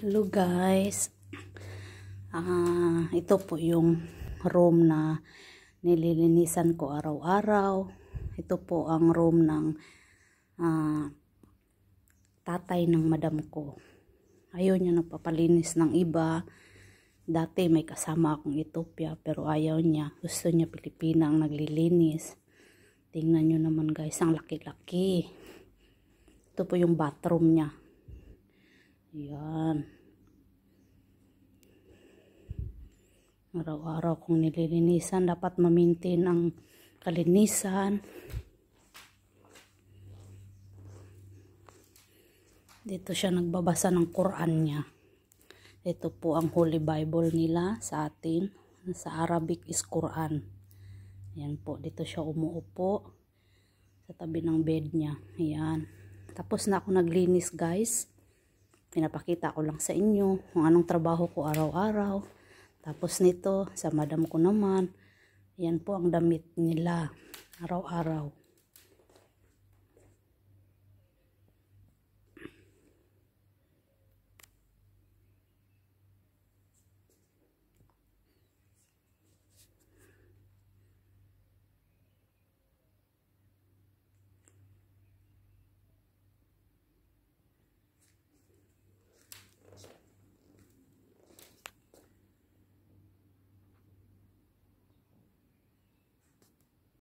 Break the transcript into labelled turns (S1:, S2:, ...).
S1: Hello guys. Uh, ito po yung room na nililinisan ko araw-araw. Ito po ang room ng uh, tatay ng madam ko. Ayaw niya nagpapalinis ng iba. Dati may kasama akong Ethiopia pero ayaw niya. Gusto niya Pilipina ang naglilinis. Tingnan niyo naman guys, ang laki-laki. Ito po yung bathroom niya Ayan. Araw-araw kong nililinisan, dapat mamintin ang kalinisan. Dito siya nagbabasa ng Quran niya. Ito po ang Holy Bible nila sa atin. Sa Arabic is Quran. Ayan po, dito siya umuupo sa tabi ng bed niya. Ayan. Tapos na ako naglinis guys pinapakita ko lang sa inyo kung anong trabaho ko araw-araw. Tapos nito, sa madam ko naman, yan po ang damit nila araw-araw.